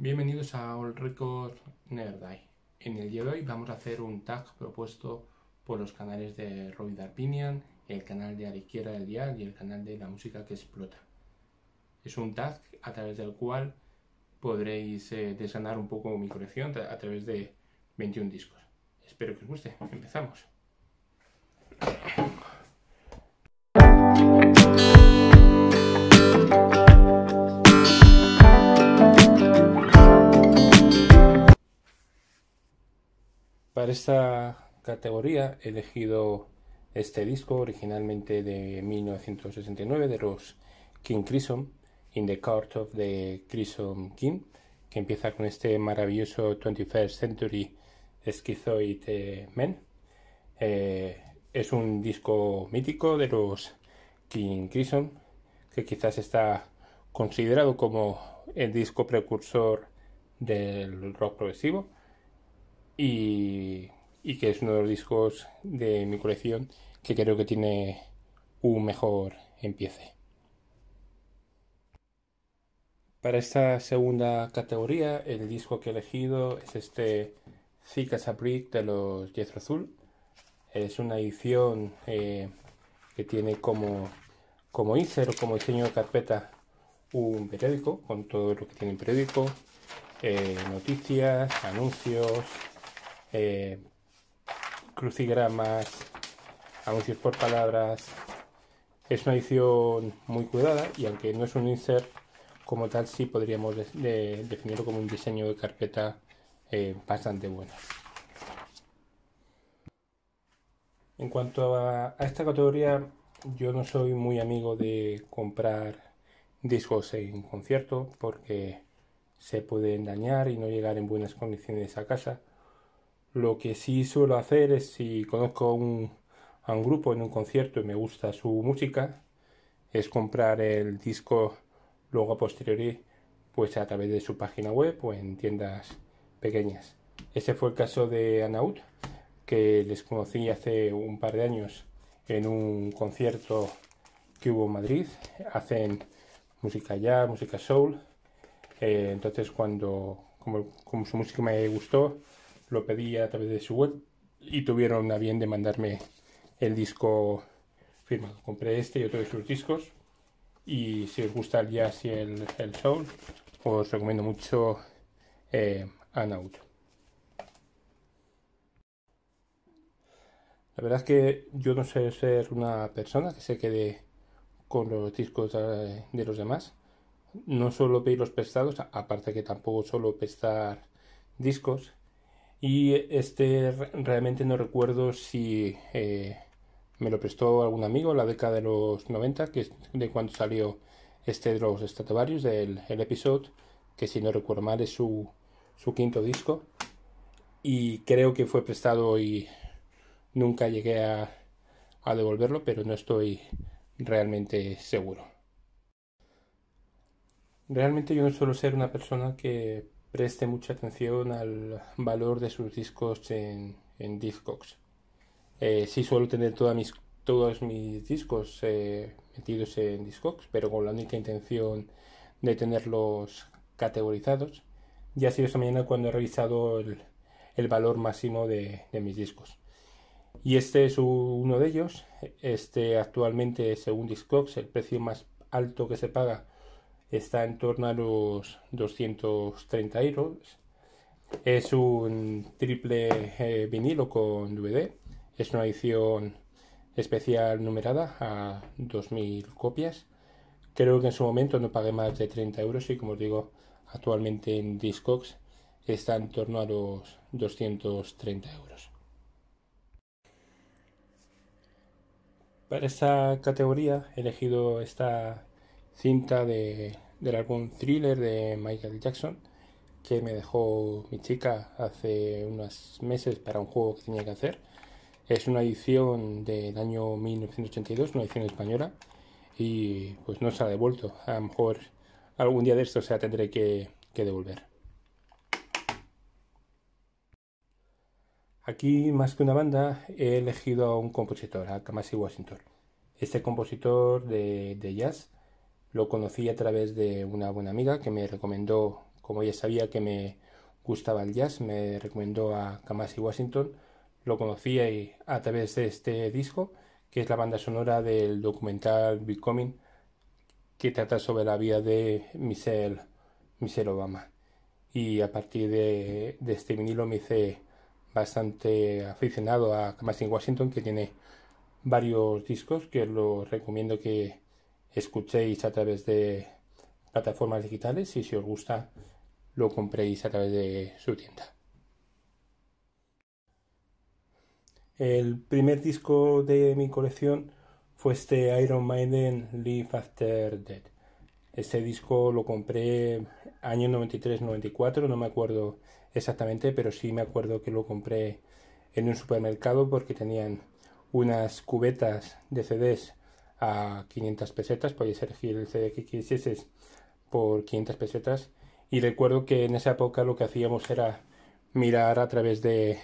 Bienvenidos a All Record Nerday. En el día de hoy vamos a hacer un tag propuesto por los canales de Roy Darpinian, el canal de Ariquiera del Dial y el canal de La Música que Explota. Es un tag a través del cual podréis eh, un poco mi colección a través de 21 discos. Espero que os guste. Empezamos. Para esta categoría he elegido este disco originalmente de 1969 de los King Crimson, In the Court of the Crimson King, que empieza con este maravilloso 21st Century Schizoid eh, Men. Eh, es un disco mítico de los King Crimson, que quizás está considerado como el disco precursor del rock progresivo y, que es uno de los discos de mi colección que creo que tiene un mejor empiece. Para esta segunda categoría, el disco que he elegido es este Zika Sapri de los Jethro Azul. Es una edición eh, que tiene como, como insert o como diseño de carpeta un periódico, con todo lo que tiene en periódico, eh, noticias, anuncios, eh, crucigramas, anuncios por palabras. Es una edición muy cuidada y aunque no es un insert como tal, sí podríamos definirlo como un diseño de carpeta eh, bastante bueno. En cuanto a, a, esta categoría, yo no soy muy amigo de comprar discos en concierto porque se pueden dañar y no llegar en buenas condiciones a casa lo que sí suelo hacer es si conozco a un grupo en un concierto y me gusta su música, es comprar el disco luego a posteriori pues a través de su página web o en tiendas pequeñas. Ese fue el caso de Anaut, que les conocí hace un par de años en un concierto que hubo en Madrid. Hacen música jazz, música soul. Eh, entonces cuando, como su música me gustó, lo pedí a través de su web y tuvieron a bien de mandarme el disco firmado. Compré este y otro de sus discos. Y si os gusta el jazz y el, el soul, os recomiendo mucho eh, La verdad es que yo no sé ser una persona que se quede con los discos de los demás. No solo pedir los prestados, aparte que tampoco solo prestar discos. Y este realmente no recuerdo si eh, me lo prestó algún amigo la década de los 90, que es de cuando salió este de los estatuarios del el episodio, que si no recuerdo mal es su, su quinto disco. Y creo que fue prestado y nunca llegué a, a devolverlo, pero no estoy realmente seguro. Realmente yo no suelo ser una persona que preste mucha atención al valor de sus discos en, en Discogs. Eh, sí suelo tener todos mis discos eh, metidos en Discogs, pero con la única intención de tenerlos categorizados. Ya ha sido esta mañana cuando he revisado el, valor máximo de, mis discos. Y este es uno de ellos. Este actualmente, según Discogs, el precio más alto que se paga está en torno a los 230 euros. Es un triple eh, vinilo con DVD. Es una edición especial numerada a 2.000 copias. Creo que en su momento no pagué más de 30 euros y como os digo, actualmente en Discogs está en torno a los 230 euros. Para esta categoría he elegido esta cinta de, del álbum Thriller de Michael Jackson que me dejó mi chica hace unos meses para un juego que tenía que hacer. Es una edición del año 1982, una edición española, y pues no se ha devuelto. A lo mejor algún día de esto se la tendré que, devolver. Aquí, más que una banda, he elegido a un compositor, a Kamasi Washington. Este compositor de jazz lo conocí a través de una buena amiga que me recomendó, como ella sabía que me gustaba el jazz, me recomendó a Kamasi Washington. Lo conocí a través de este disco, que es la banda sonora del documental Becoming, que trata sobre la vida de Michelle, Obama. Y a partir de, este vinilo me hice bastante aficionado a Kamasi Washington, que tiene varios discos que lo recomiendo que, escuchéis a través de plataformas digitales y si os gusta lo compréis a través de su tienda. El primer disco de mi colección fue este Iron Maiden Live After Dead. Este disco lo compré año 93-94, no me acuerdo exactamente, pero sí me acuerdo que lo compré en un supermercado porque tenían unas cubetas de CDs a 500 pesetas, podéis elegir el CD que quisieses por 500 pesetas. Y recuerdo que en esa época lo que hacíamos era mirar a través de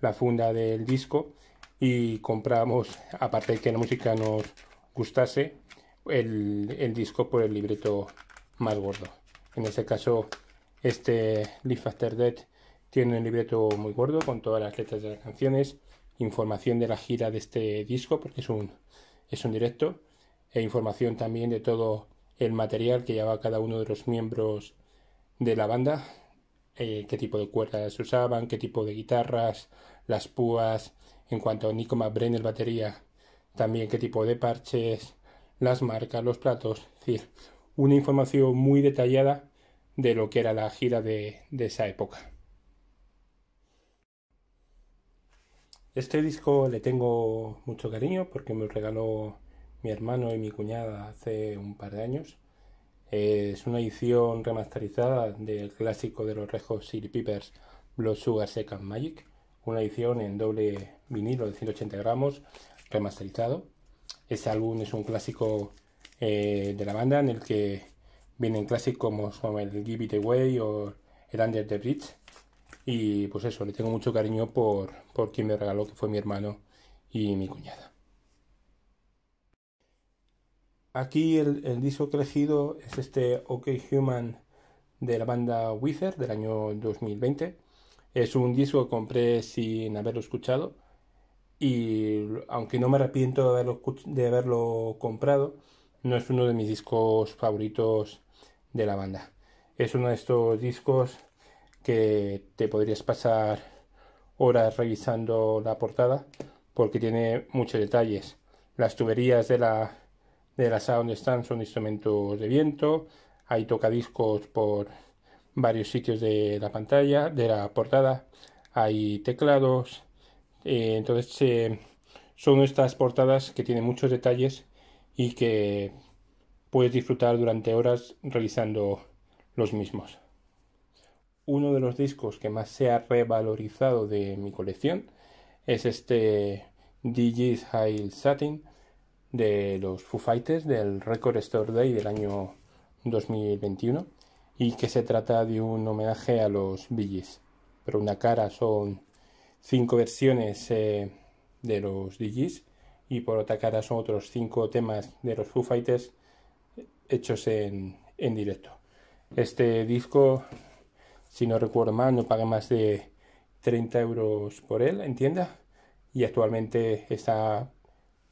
la funda del disco y comprábamos, aparte de que la música nos gustase, el, el disco por el libreto más gordo. En ese caso, este Live After Death tiene un libreto muy gordo con todas las letras de las canciones, información de la gira de este disco, porque es un es un directo e información también de todo el material que llevaba cada uno de los miembros de la banda, eh, qué tipo de cuerdas usaban, qué tipo de guitarras, las púas, en cuanto a Nicoma Brenner batería, también qué tipo de parches, las marcas, los platos, es decir, una información muy detallada de lo que era la gira de esa época. Este disco le tengo mucho cariño porque me lo regaló mi hermano y mi cuñada hace un par de años. Es una edición remasterizada del clásico de los Rejos Chili Peppers, Blood Sugar Second Magic. Una edición en doble vinilo de 180 gramos, remasterizado. Este álbum es un clásico eh, de la banda en el que vienen clásicos como el Give It Away o el Under the Bridge. Y pues eso, le tengo mucho cariño por, quien me regaló, que fue mi hermano y mi cuñada. Aquí el, disco que he elegido es este OK Human de la banda Wither del año 2020. Es un disco que compré sin haberlo escuchado y aunque no me arrepiento de haberlo comprado, no es uno de mis discos favoritos de la banda. Es uno de estos discos que te podrías pasar horas revisando la portada porque tiene muchos detalles. Las tuberías de la, de la sala donde están son instrumentos de viento, hay tocadiscos por varios sitios de la pantalla, de la portada, hay teclados, eh, entonces eh, son estas portadas que tienen muchos detalles y que puedes disfrutar durante horas realizando los mismos uno de los discos que más se ha revalorizado de mi colección es este DJ's High Satin de los Foo Fighters del Record Store Day del año 2021 y que se trata de un homenaje a los Billys. Pero una cara son cinco versiones eh, de los DJs y por otra cara son otros cinco temas de los Foo Fighters eh, hechos en directo. Este disco si no recuerdo mal, no pagué más de 30 euros por él entienda? Y actualmente está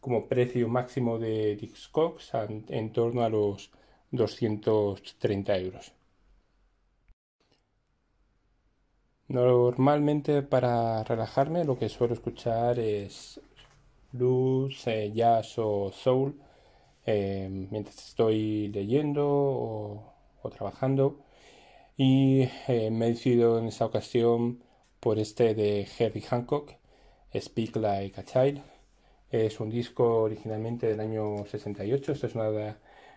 como precio máximo de Discogs en, torno a los 230 euros. Normalmente para relajarme lo que suelo escuchar es luz, eh, jazz o soul eh, mientras estoy leyendo o trabajando y eh, me he decidido en esta ocasión por este de Herbie Hancock, Speak Like a Child. Es un disco originalmente del año 68, esta es una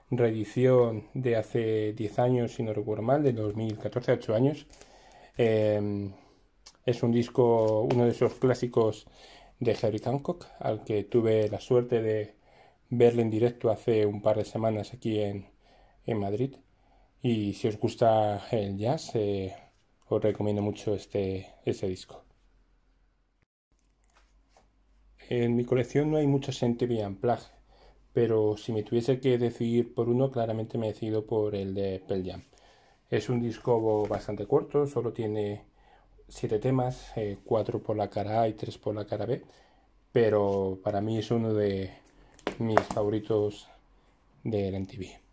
reedición de hace 10 años, si no recuerdo mal, de 2014, 8 años. Em, es un disco, uno de esos clásicos de Harry Hancock, al que tuve la suerte de verle en directo hace un par de semanas aquí en Madrid. Y si os gusta el jazz, eh, os recomiendo mucho este, este, disco. En mi colección no hay muchos MTV Unplugged, pero si me tuviese que decidir por uno, claramente me he decidido por el de Pearl Jam. Es un disco bastante corto, solo tiene siete temas, eh, cuatro por la cara A y tres por la cara B, pero para mí es uno de mis favoritos del MTV.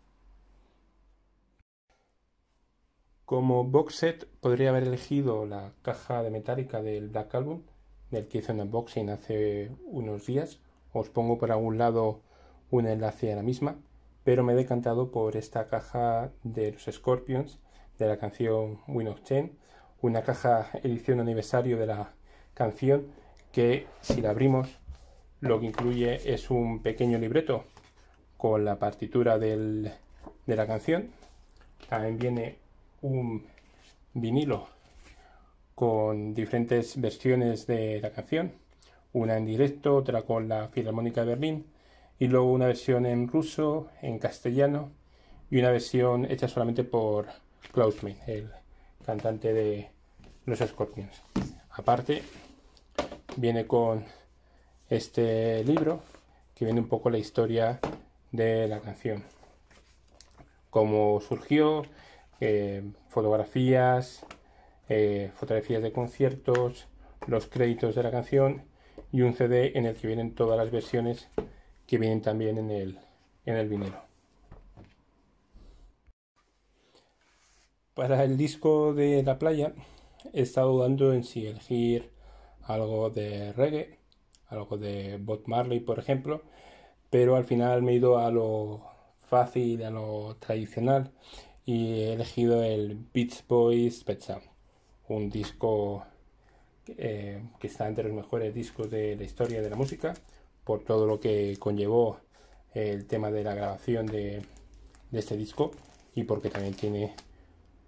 Como box set podría haber elegido la caja de metálica del Black Album, del que hice un unboxing hace unos días. Os pongo por algún lado un enlace a la misma, pero me he decantado por esta caja de los Scorpions, de la canción Win of Chain, una caja edición aniversario de la canción que si la abrimos lo que incluye es un pequeño libreto con la partitura de la canción. También viene un vinilo con diferentes versiones de la canción, una en directo, otra con la Filarmónica de Berlín, y luego una versión en ruso, en castellano, y una versión hecha solamente por Klaus Main, el cantante de los Scorpions. Aparte, viene con este libro que viene un poco la historia de la canción, cómo surgió, eh, fotografías, eh, fotografías de conciertos, los créditos de la canción y un CD en el que vienen todas las versiones que vienen también en el, en el vinilo. Para el disco de la playa he estado dudando en si elegir algo de reggae, algo de Bob Marley por ejemplo, pero al final me he ido a lo fácil, a lo tradicional y he elegido el Beach Boys Pet un disco eh, que está entre los mejores discos de la historia de la música por todo lo que conllevó el tema de la grabación de, este disco y porque también tiene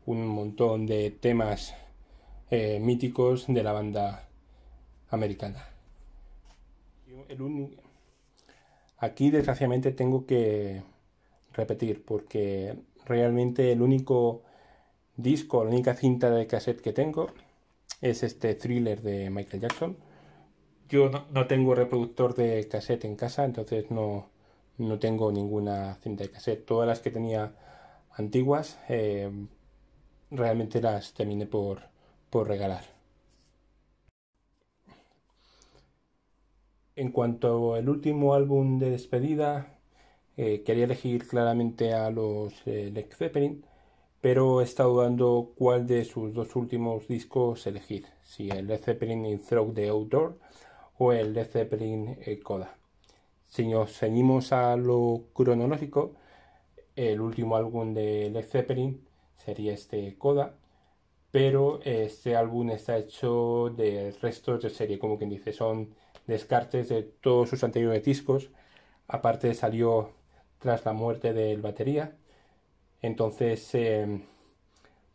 un montón de temas eh, míticos de la banda americana. Aquí desgraciadamente tengo que repetir porque realmente el único disco, la única cinta de cassette que tengo es este thriller de Michael Jackson. Yo no, tengo reproductor de cassette en casa, entonces no, tengo ninguna cinta de cassette. Todas las que tenía antiguas eh, realmente las terminé por, por regalar. En cuanto al último álbum de despedida, eh, quería elegir claramente a los eh, Lex Zeppelin, pero he estado dudando cuál de sus dos últimos discos elegir, si el Led Zeppelin in Throat the Outdoor o el Led Zeppelin Koda. Eh, Coda. Si nos ceñimos a lo cronológico, el último álbum de Led Zeppelin sería este Coda, pero este álbum está hecho de restos de serie, como quien dice, son descartes de todos sus anteriores discos. Aparte salió tras la muerte del batería. Entonces eh,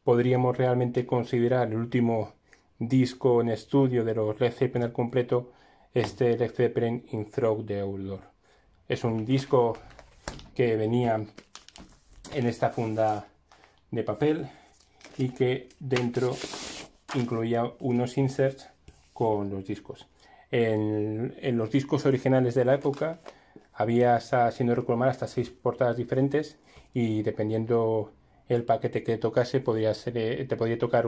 podríamos realmente considerar el último disco en estudio de los Led Zeppelin al completo, este Led Zeppelin In Throw de Uldor Es un disco que venía en esta funda de papel y que dentro incluía unos inserts con los discos. en los discos originales de la época había haciendo si hasta seis portadas diferentes y dependiendo el paquete que tocase ser, eh, te podría tocar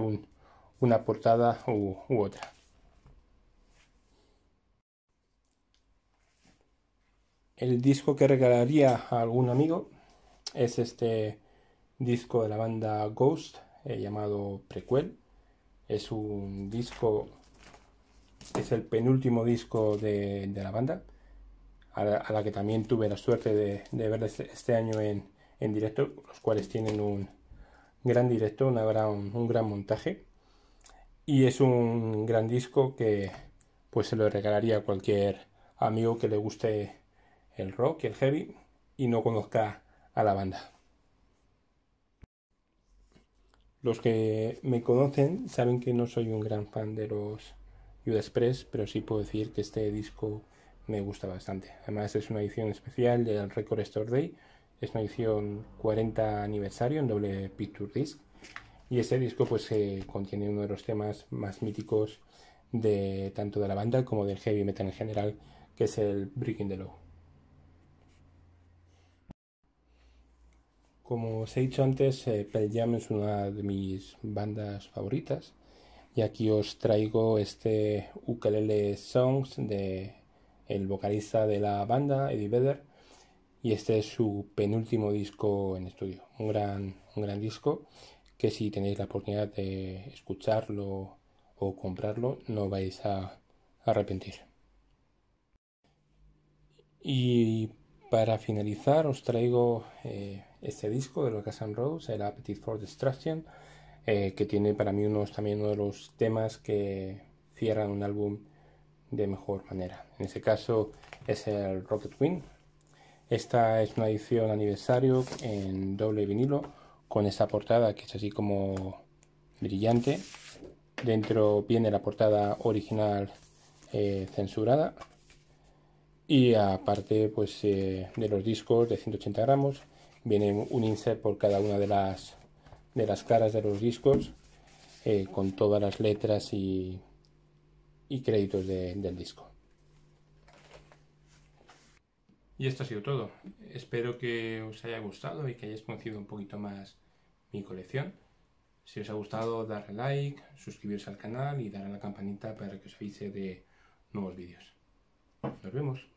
una portada u, otra. El disco que regalaría a algún amigo es este disco de la banda Ghost eh, llamado Prequel. Es un disco, es el penúltimo disco de la banda a la, que también tuve la suerte de, ver este, este año en, directo, los cuales tienen un gran directo, gran, un gran montaje. Y es un gran disco que pues se lo regalaría a cualquier amigo que le guste el rock y el heavy y no conozca a la banda. Los que me conocen saben que no soy un gran fan de los Judas Express. pero sí puedo decir que este disco me gusta bastante. Además es una edición especial del Record Store Day, es una edición 40 aniversario en doble picture disc y este disco pues eh, contiene uno de los temas más míticos de tanto de la banda como del heavy metal en general, que es el Breaking the Law. Como os he dicho antes, eh, Jam es una de mis bandas favoritas y aquí os traigo este Ukelele Songs de el vocalista de la banda, Eddie Vedder, y este es su penúltimo disco en estudio. Un gran, un gran disco que si tenéis la oportunidad de escucharlo o comprarlo, no vais a arrepentir. Y para finalizar os traigo eh, este disco de los Gas and Roses, el Appetite for Destruction, eh, que tiene para mí unos, también uno de los temas que cierran un álbum de mejor manera. En este caso es el Rocket Wing. Esta es una edición aniversario en doble vinilo con esa portada que es así como brillante. Dentro viene la portada original eh, censurada y aparte pues eh, de los discos de 180 gramos viene un insert por cada una de las de las caras de los discos eh, con todas las letras y y créditos del disco. Y esto ha sido todo. Espero que os haya gustado y que hayáis conocido un poquito más mi colección. Si os ha gustado, darle like, suscribiros al canal y dar a la campanita para que os avise de nuevos vídeos. Nos vemos.